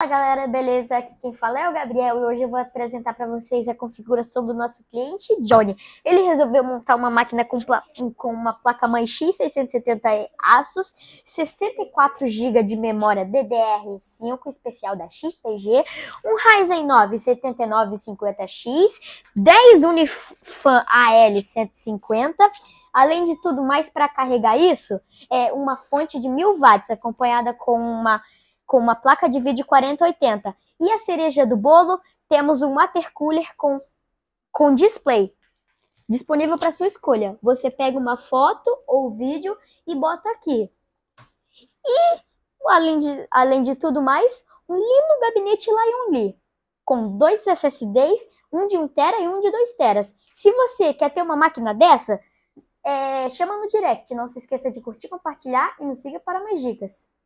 Fala galera, beleza? Aqui quem fala é o Gabriel e hoje eu vou apresentar para vocês a configuração do nosso cliente Johnny. Ele resolveu montar uma máquina com, pla com uma placa-mãe X670 Asus, 64 GB de memória DDR5 especial da XTG, um Ryzen 9 7950X, 10 Unifan AL150, Além de tudo mais, para carregar isso, é uma fonte de 1000 watts acompanhada com uma com uma placa de vídeo 4080. E a cereja do bolo, temos um water cooler com, com display, disponível para sua escolha. Você pega uma foto ou vídeo e bota aqui. E, além de, além de tudo mais, um lindo gabinete Lion com dois SSDs, um de 1 tera e um de 2 teras. Se você quer ter uma máquina dessa, é, chama no direct. Não se esqueça de curtir, compartilhar e nos siga para mais dicas.